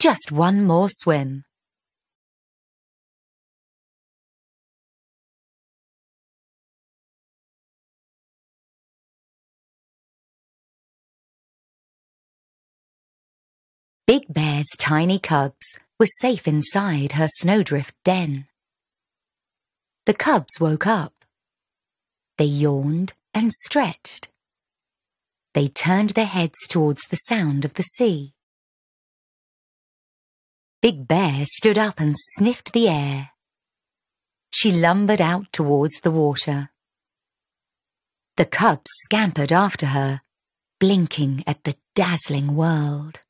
Just one more swim. Big Bear's tiny cubs were safe inside her snowdrift den. The cubs woke up. They yawned and stretched. They turned their heads towards the sound of the sea. Big Bear stood up and sniffed the air. She lumbered out towards the water. The cubs scampered after her, blinking at the dazzling world.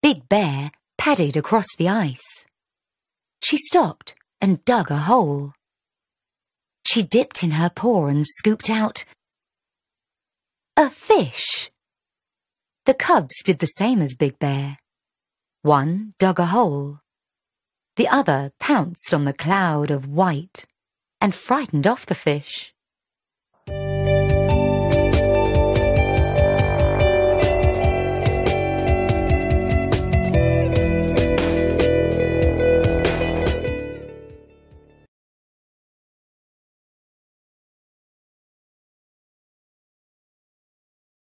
Big Bear padded across the ice. She stopped and dug a hole. She dipped in her paw and scooped out a fish. The cubs did the same as Big Bear. One dug a hole. The other pounced on the cloud of white and frightened off the fish.